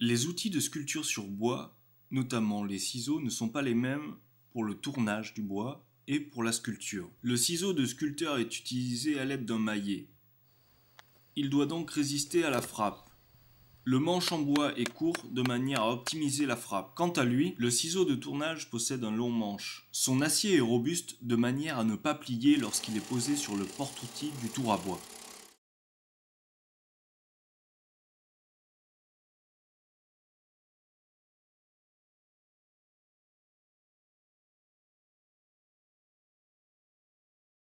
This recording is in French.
Les outils de sculpture sur bois, notamment les ciseaux, ne sont pas les mêmes pour le tournage du bois et pour la sculpture. Le ciseau de sculpteur est utilisé à l'aide d'un maillet. Il doit donc résister à la frappe. Le manche en bois est court de manière à optimiser la frappe. Quant à lui, le ciseau de tournage possède un long manche. Son acier est robuste de manière à ne pas plier lorsqu'il est posé sur le porte outil du tour à bois.